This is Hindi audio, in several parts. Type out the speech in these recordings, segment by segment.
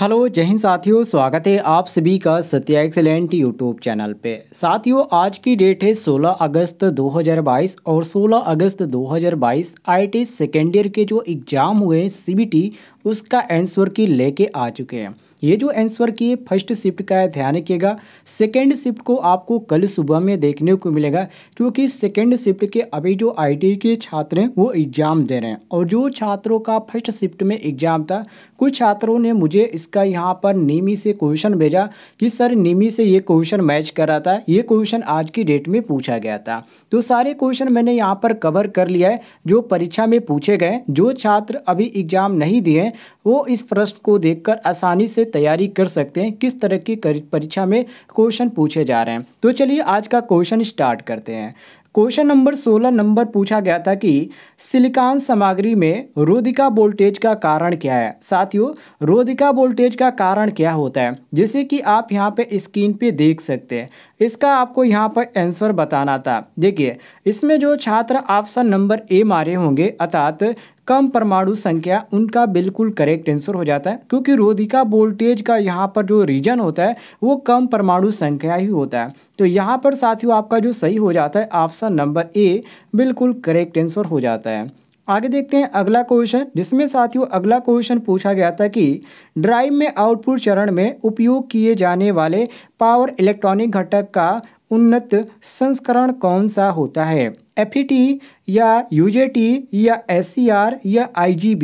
हेलो जय हिंद साथियों स्वागत है आप सभी का सत्या एक्सेलेंट यूट्यूब चैनल पे साथियों आज की डेट है 16 अगस्त 2022 और 16 अगस्त 2022 आईटी सेकेंड ईयर के जो एग्ज़ाम हुए सीबीटी उसका आंसर की लेके आ चुके हैं ये जो आंसर किए फर्स्ट शिफ्ट का है ध्यान रखिएगा सेकेंड शिफ्ट को आपको कल सुबह में देखने को मिलेगा क्योंकि सेकेंड शिफ्ट के अभी जो आई के छात्र हैं वो एग्ज़ाम दे रहे हैं और जो छात्रों का फर्स्ट शिफ्ट में एग्ज़ाम था कुछ छात्रों ने मुझे इसका यहाँ पर नीमी से क्वेश्चन भेजा कि सर नीमी से ये क्वेश्चन मैच कर रहा था ये क्वेश्चन आज की डेट में पूछा गया था तो सारे क्वेश्चन मैंने यहाँ पर कवर कर लिया है जो परीक्षा में पूछे गए जो छात्र अभी एग्ज़ाम नहीं दिए वो इस प्रश्न को देखकर आसानी से तैयारी कर सकते हैं किस तरह की परीक्षा में क्वेश्चन पूछे जा रहे हैं तो चलिए आज का क्वेश्चन स्टार्ट करते हैं क्वेश्चन नंबर 16 नंबर पूछा गया था कि सिलिकॉन सामग्री में रोधिका वोल्टेज का कारण क्या है साथियों रोधिका वोल्टेज का कारण क्या होता है जैसे कि आप यहां पे स्क्रीन पे देख सकते हैं इसका आपको यहां पर आंसर बताना था देखिए इसमें जो छात्र ऑप्शन नंबर ए मारे होंगे अर्थात कम परमाणु संख्या उनका बिल्कुल करेक्ट आंसर हो जाता है क्योंकि रोधिका वोल्टेज का यहाँ पर जो रीजन होता है वो कम परमाणु संख्या ही होता है तो यहाँ पर साथियों आपका जो सही हो जाता है ऑप्शन नंबर ए बिल्कुल करेक्ट आंसर हो जाता है आगे देखते हैं अगला क्वेश्चन जिसमें साथियों अगला क्वेश्चन पूछा गया था कि ड्राइव में आउटपुट चरण में उपयोग किए जाने वाले पावर इलेक्ट्रॉनिक घटक का उन्नत संस्करण कौन सा होता है एफ e या यू या एस या आई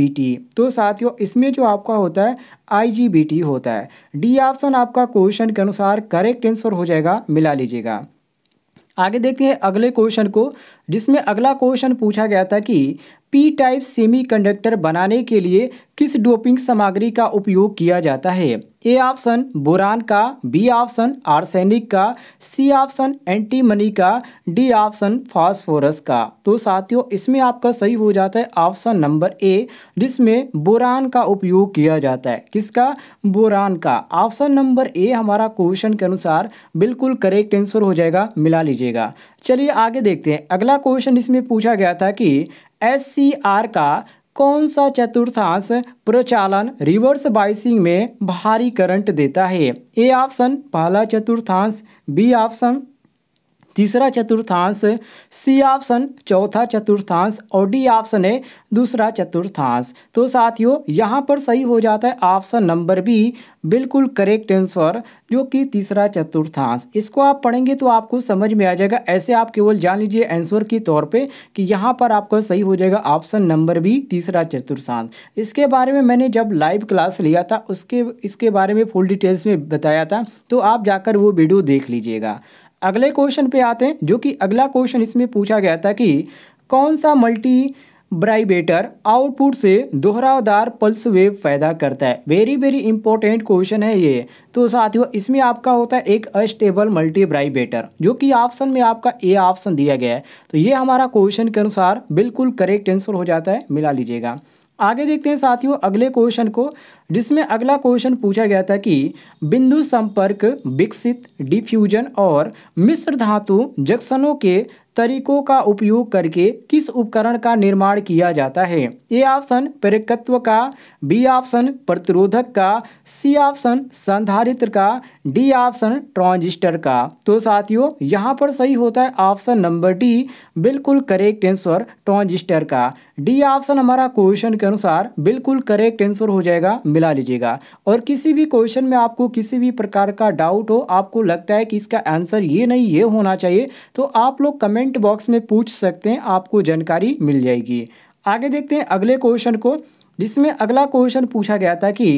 तो साथियों इसमें जो आपका होता है आई होता है डी ऑप्शन आपका क्वेश्चन के अनुसार करेक्ट आंसर हो जाएगा मिला लीजिएगा आगे देखते हैं अगले क्वेश्चन को जिसमें अगला क्वेश्चन पूछा गया था कि पी टाइप सेमीकंडक्टर बनाने के लिए किस डोपिंग सामग्री का उपयोग किया जाता है ए ऑप्शन बोरान का बी ऑप्शन आर्सेनिक का सी ऑप्शन एंटीमनी का डी ऑप्शन फास्फोरस का तो साथियों इसमें आपका सही हो जाता है ऑप्शन नंबर ए जिसमें बोरान का उपयोग किया जाता है किसका बोरान का ऑप्शन नंबर ए हमारा क्वेश्चन के अनुसार बिल्कुल करेक्ट आंसर हो जाएगा मिला लीजिएगा चलिए आगे देखते हैं अगला पहला क्वेश्चन इसमें पूछा गया था कि एस का कौन सा चतुर्थांश प्रचालन रिवर्स बाइसिंग में भारी करंट देता है ए ऑप्शन पहला चतुर्थांश बी ऑप्शन तीसरा चतुर्थांश सी ऑप्शन चौथा चतुर्थांश और डी ऑप्शन है दूसरा चतुर्थांश तो साथियों यहाँ पर सही हो जाता है ऑप्शन नंबर बी बिल्कुल करेक्ट आंसर जो कि तीसरा चतुर्थांश इसको आप पढ़ेंगे तो आपको समझ में आ जाएगा ऐसे आप केवल जान लीजिए आंसर के तौर पे कि यहाँ पर आपका सही हो जाएगा ऑप्शन नंबर बी तीसरा चतुर्थांश इसके बारे में मैंने जब लाइव क्लास लिया था उसके इसके बारे में फुल डिटेल्स में बताया था तो आप जाकर वो वीडियो देख लीजिएगा अगले क्वेश्चन पे आते हैं जो कि अगला क्वेश्चन इसमें पूछा गया था कि कौन सा मल्टी ब्राइबेटर आउटपुट से दोहरावदार पल्स वेव पैदा करता है वेरी वेरी इंपॉर्टेंट क्वेश्चन है ये तो साथियों इसमें आपका होता है एक अस्टेबल मल्टी ब्राइबेटर जो कि ऑप्शन में आपका ए ऑप्शन दिया गया है तो ये हमारा क्वेश्चन के अनुसार बिल्कुल करेक्ट आंसर हो जाता है मिला लीजिएगा आगे देखते हैं साथियों अगले क्वेश्चन को जिसमें अगला क्वेश्चन पूछा गया था कि बिंदु संपर्क विकसित डिफ्यूजन और मिश्र धातु जंक्शनों के तरीकों का उपयोग करके किस उपकरण का निर्माण किया जाता है ए ऑप्शन प्रेरकत्व का बी ऑप्शन प्रतिरोधक का सी ऑप्शन संधारित्र का डी ऑप्शन ट्रांजिस्टर का तो साथियों यहाँ पर सही होता है ऑप्शन नंबर डी बिल्कुल करेक्ट आंसर ट्रांजिस्टर का डी ऑप्शन हमारा क्वेश्चन के अनुसार बिल्कुल करेक्ट आंसर हो जाएगा मिला मिला लीजिएगा और किसी भी क्वेश्चन में आपको किसी भी प्रकार का डाउट हो आपको लगता है कि इसका आंसर ये नहीं ये होना चाहिए तो आप लोग कमेंट बॉक्स में पूछ सकते हैं आपको जानकारी मिल जाएगी आगे देखते हैं अगले क्वेश्चन को जिसमें अगला क्वेश्चन पूछा गया था कि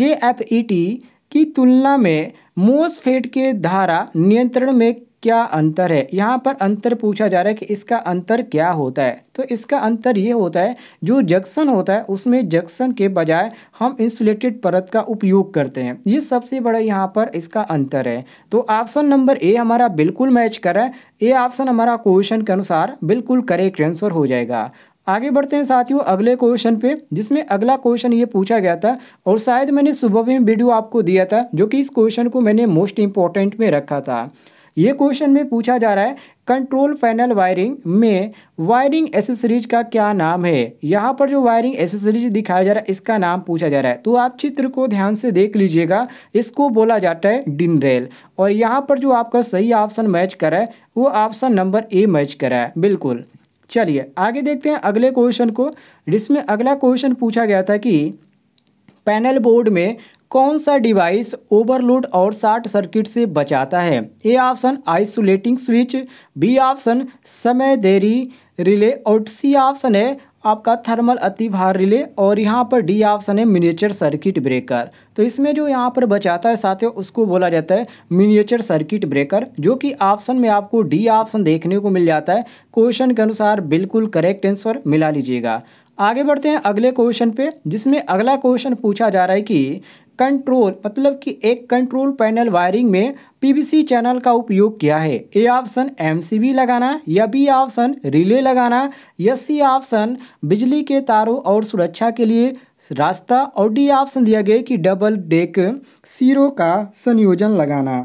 जे e की तुलना में मोसफेट के धारा नियंत्रण में क्या अंतर है यहाँ पर अंतर पूछा जा रहा है कि इसका अंतर क्या होता है तो इसका अंतर ये होता है जो जक्सन होता है उसमें जक्सन के बजाय हम इंसुलेटेड परत का उपयोग करते हैं ये सबसे बड़ा यहाँ पर इसका अंतर है तो ऑप्शन नंबर ए हमारा बिल्कुल मैच कर रहा है ए ऑप्शन हमारा क्वेश्चन के अनुसार बिल्कुल करेक्ट आंसर हो जाएगा आगे बढ़ते हैं साथियों अगले क्वेश्चन पे जिसमें अगला क्वेश्चन ये पूछा गया था और शायद मैंने सुबह में वीडियो आपको दिया था जो कि इस क्वेश्चन को मैंने मोस्ट इंपॉर्टेंट में रखा था ये क्वेश्चन में पूछा जा रहा है कंट्रोल पैनल वायरिंग में वायरिंग एसेसरीज का क्या नाम है यहाँ पर जो वायरिंग एसेसरीज दिखाया जा रहा है इसका नाम पूछा जा रहा है तो आप चित्र को ध्यान से देख लीजिएगा इसको बोला जाता है डिन रेल और यहाँ पर जो आपका सही ऑप्शन मैच करा है वो ऑप्शन नंबर ए मैच करा है बिल्कुल चलिए आगे देखते हैं अगले क्वेश्चन को जिसमें अगला क्वेश्चन पूछा गया था कि पैनल बोर्ड में कौन सा डिवाइस ओवरलोड और शॉर्ट सर्किट से बचाता है A option isolating switch B option समय देरी रिले और सी ऑप्शन है आपका थर्मल अति भार रिले और यहाँ पर डी ऑप्शन है मिनिएचर सर्किट ब्रेकर तो इसमें जो यहाँ पर बचाता है साथियों उसको बोला जाता है मिनिएचर सर्किट ब्रेकर जो कि ऑप्शन में आपको डी ऑप्शन देखने को मिल जाता है क्वेश्चन के अनुसार बिल्कुल करेक्ट आंसर मिला लीजिएगा आगे बढ़ते हैं अगले क्वेश्चन पे जिसमें अगला क्वेश्चन पूछा जा रहा है कि कंट्रोल मतलब कि एक कंट्रोल पैनल वायरिंग में पीवीसी चैनल का उपयोग किया है ए ऑप्शन एमसीबी लगाना या बी ऑप्शन रिले लगाना या सी ऑप्शन बिजली के तारों और सुरक्षा के लिए रास्ता और डी ऑप्शन दिया गया कि डबल डेक सीरो का संयोजन लगाना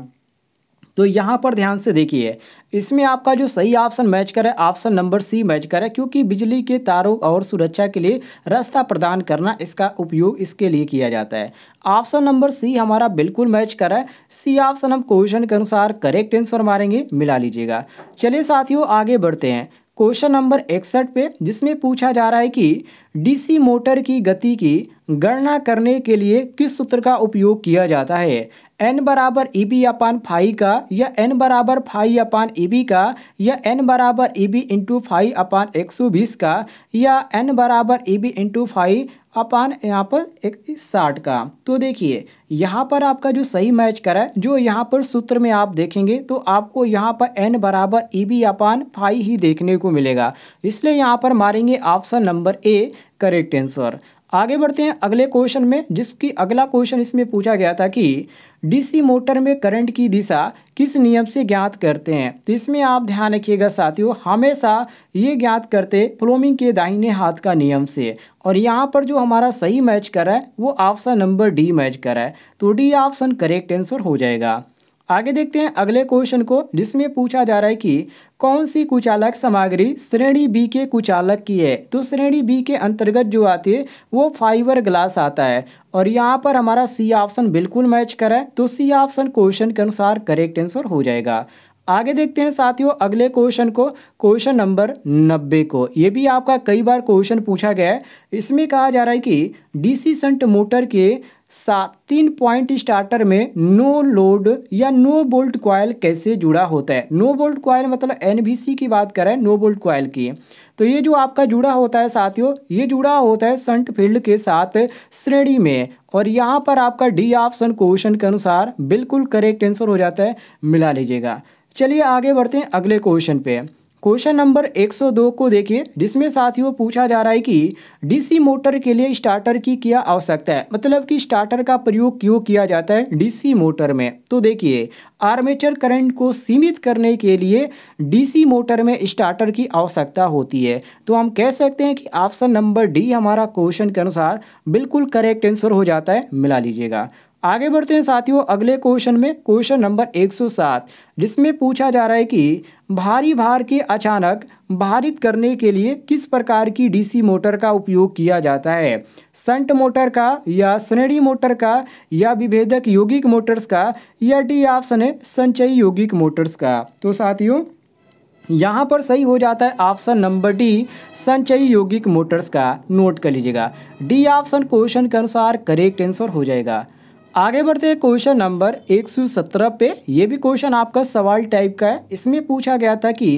तो यहाँ पर ध्यान से देखिए इसमें आपका जो सही ऑप्शन मैच करे ऑप्शन नंबर सी मैच करे क्योंकि बिजली के तारों और सुरक्षा के लिए रास्ता प्रदान करना इसका उपयोग इसके लिए किया जाता है ऑप्शन नंबर सी हमारा बिल्कुल मैच करे सी ऑप्शन हम क्वेश्चन के अनुसार करेक्ट आंसर मारेंगे मिला लीजिएगा चलिए साथियों आगे बढ़ते हैं क्वेश्चन नंबर इकसठ पे जिसमें पूछा जा रहा है कि डीसी मोटर की गति की गणना करने के लिए किस सूत्र का उपयोग किया जाता है एन बराबर ई बी अपान फाई का या एन बराबर फाई अपान ई बी का या एन बराबर E B into phi upon एक सौ बीस का या एन बराबर E B into phi upon यहाँ पर एक साठ का तो देखिए यहाँ पर आपका जो सही मैच करा है जो यहाँ पर सूत्र में आप देखेंगे तो आपको यहाँ पर एन बराबर E e B upon five ही देखने को मिलेगा इसलिए यहाँ पर मारेंगे option number A correct answer आगे बढ़ते हैं अगले क्वेश्चन में जिसकी अगला क्वेश्चन इसमें पूछा गया था कि डीसी मोटर में करंट की दिशा किस नियम से ज्ञात करते हैं तो इसमें आप ध्यान रखिएगा साथियों हमेशा ये ज्ञात करते प्लोमिंग के दाहिने हाथ का नियम से और यहाँ पर जो हमारा सही मैच करा है वो ऑप्शन नंबर डी मैच करा है तो डी ऑप्शन करेक्ट आंसर हो जाएगा आगे देखते हैं अगले क्वेश्चन को जिसमें पूछा जा रहा है कि कौन सी कुचालक सामग्री श्रेणी बी के कुचालक की है तो श्रेणी बी के अंतर्गत जो आती है वो फाइबर ग्लास आता है और यहाँ पर हमारा सी ऑप्शन बिल्कुल मैच करे तो सी ऑप्शन क्वेश्चन के अनुसार करेक्ट आंसर हो जाएगा आगे देखते हैं साथियों अगले क्वेश्चन को क्वेश्चन नंबर नब्बे को ये भी आपका कई बार क्वेश्चन पूछा गया है इसमें कहा जा रहा है कि डीसी संट मोटर के सात तीन पॉइंट स्टार्टर में नो लोड या नो बोल्ट क्वाइल कैसे जुड़ा होता है नो बोल्ट क्वाइल मतलब एनबीसी की बात करें नो बोल्ट क्वाइल की तो ये जो आपका जुड़ा होता है साथियों ये जुड़ा होता है संट फील्ड के साथ श्रेणी में और यहाँ पर आपका डी ऑप्शन क्वेश्चन के अनुसार बिल्कुल करेक्ट आंसर हो जाता है मिला लीजिएगा चलिए आगे बढ़ते हैं अगले क्वेश्चन पे क्वेश्चन नंबर 102 को देखिए जिसमें साथियों पूछा जा रहा है कि डीसी मोटर के लिए स्टार्टर की क्या आवश्यकता है मतलब कि स्टार्टर का प्रयोग क्यों किया जाता है डीसी मोटर में तो देखिए आर्मेचर करंट को सीमित करने के लिए डीसी मोटर में स्टार्टर की आवश्यकता होती है तो हम कह सकते हैं कि ऑप्शन नंबर डी हमारा क्वेश्चन के अनुसार बिल्कुल करेक्ट आंसर हो जाता है मिला लीजिएगा आगे बढ़ते हैं साथियों अगले क्वेश्चन में क्वेश्चन नंबर 107 जिसमें पूछा जा रहा है कि भारी भार के अचानक भारित करने के लिए किस प्रकार की डीसी मोटर का उपयोग किया जाता है संट मोटर का या श्रेणी मोटर का या विभेदक यौगिक मोटर्स का या डी ऑप्शन है संचयी यौगिक मोटर्स का तो साथियों यहाँ पर सही हो जाता है ऑप्शन नंबर डी संचयी यौगिक मोटर्स का नोट कर लीजिएगा डी ऑप्शन क्वेश्चन के अनुसार करेक्ट आंसर हो जाएगा आगे बढ़ते हैं क्वेश्चन नंबर 117 पे ये भी क्वेश्चन आपका सवाल टाइप का है इसमें पूछा गया था कि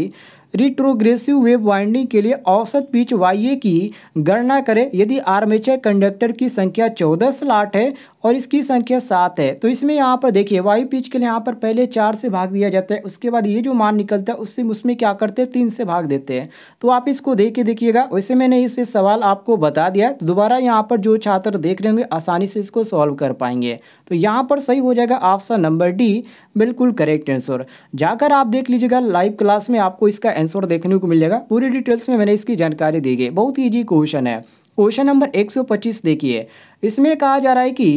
रिट्रोग्रेसिव वेव वाइंडिंग के लिए औसत पिच वाई की गणना करें यदि आर्मेचर कंडक्टर की संख्या चौदह स्लाट है और इसकी संख्या सात है तो इसमें यहाँ पर देखिए वाई पिच के लिए यहाँ पर पहले चार से भाग दिया जाता है उसके बाद ये जो मान निकलता है उससे उसमें क्या करते हैं तीन से भाग देते हैं तो आप इसको देख के देखिएगा वैसे मैंने इसे सवाल आपको बता दिया तो दोबारा यहाँ पर जो छात्र देख रहे होंगे आसानी से इसको सॉल्व कर पाएंगे तो यहाँ पर सही हो जाएगा ऑप्शन नंबर डी बिल्कुल करेक्ट आंसर जाकर आप देख लीजिएगा लाइव क्लास में आपको इसका आंसर देखने को मिल जाएगा पूरी डिटेल्स में मैंने इसकी जानकारी दी गई बहुत ही ईजी क्वेश्चन है क्वेश्चन नंबर 125 देखिए इसमें कहा जा रहा है कि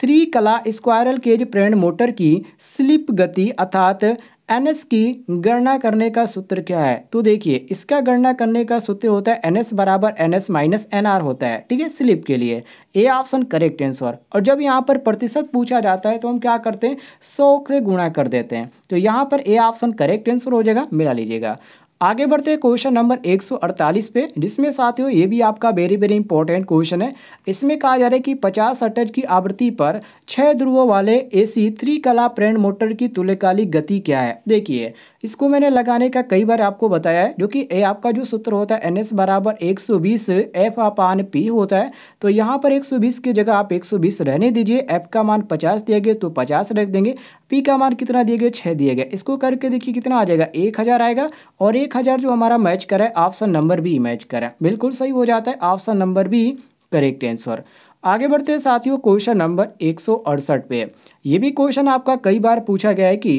थ्री कला स्क्वायरल केज प्रेरण मोटर की स्लिप गति अर्थात एन की गणना करने का सूत्र क्या है तो देखिए इसका गणना करने का सूत्र होता है एन एस बराबर N S minus N R होता है ठीक है स्लिप के लिए ए ऑप्शन करेक्ट आंसर और जब यहाँ पर प्रतिशत पूछा जाता है तो हम क्या करते हैं सौ से गुणा कर देते हैं तो यहाँ पर ए ऑप्शन करेक्ट आंसर हो जाएगा मिला लीजिएगा आगे बढ़ते हैं क्वेश्चन नंबर 148 पे जिसमें साथियों ये भी आपका वेरी वेरी इंपॉर्टेंट क्वेश्चन है इसमें कहा जा रहा है कि 50 अटज की आवृत्ति पर छह ध्रुवों वाले एसी थ्री कला प्रेरण मोटर की तुल्यकालिक गति क्या है देखिए इसको मैंने लगाने का कई बार आपको बताया है जो कि ए आपका जो सूत्र होता है एन एस बराबर एक सौ बीस एफ अपान पी होता है तो यहाँ पर एक सौ बीस की जगह आप एक सौ बीस रहने दीजिए एफ का मान पचास दिया गया तो पचास रख देंगे पी का मान कितना दिया गया छः दिया गया इसको करके देखिए कितना आ जाएगा एक हज़ार आएगा और एक हज़ार जो हमारा मैच करा है ऑप्शन नंबर बी मैच करा है बिल्कुल सही हो जाता है option number B correct answer आगे बढ़ते हैं साथियों क्वेश्चन नंबर एक पे ये भी क्वेश्चन आपका कई बार पूछा गया है कि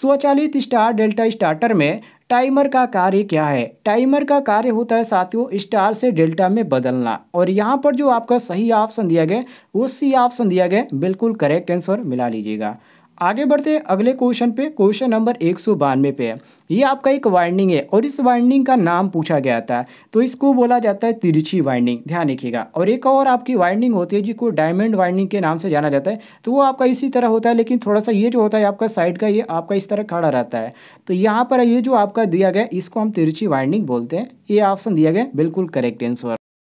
स्वचालित स्टार डेल्टा स्टार्टर में टाइमर का कार्य क्या है टाइमर का कार्य होता है साथियों स्टार से डेल्टा में बदलना और यहाँ पर जो आपका सही ऑप्शन दिया गया वो सी ऑप्शन दिया गया बिल्कुल करेक्ट आंसर मिला लीजिएगा आगे बढ़ते हैं अगले क्वेश्चन पे क्वेश्चन नंबर एक सौ बानवे पे है ये आपका एक वाइंडिंग है और इस वाइंडिंग का नाम पूछा गया था तो इसको बोला जाता है तिरछी वाइंडिंग ध्यान रखिएगा और एक और आपकी वाइंडिंग होती है जिसको डायमंड वाइंडिंग के नाम से जाना जाता है तो वो आपका इसी तरह होता है लेकिन थोड़ा सा ये जो होता है आपका साइड का ये आपका इस तरह खड़ा रहता है तो यहाँ पर ये जो आपका दिया गया इसको हम तिरछी वाइंडिंग बोलते हैं ये ऑप्शन दिया गया बिल्कुल करेक्ट आंसर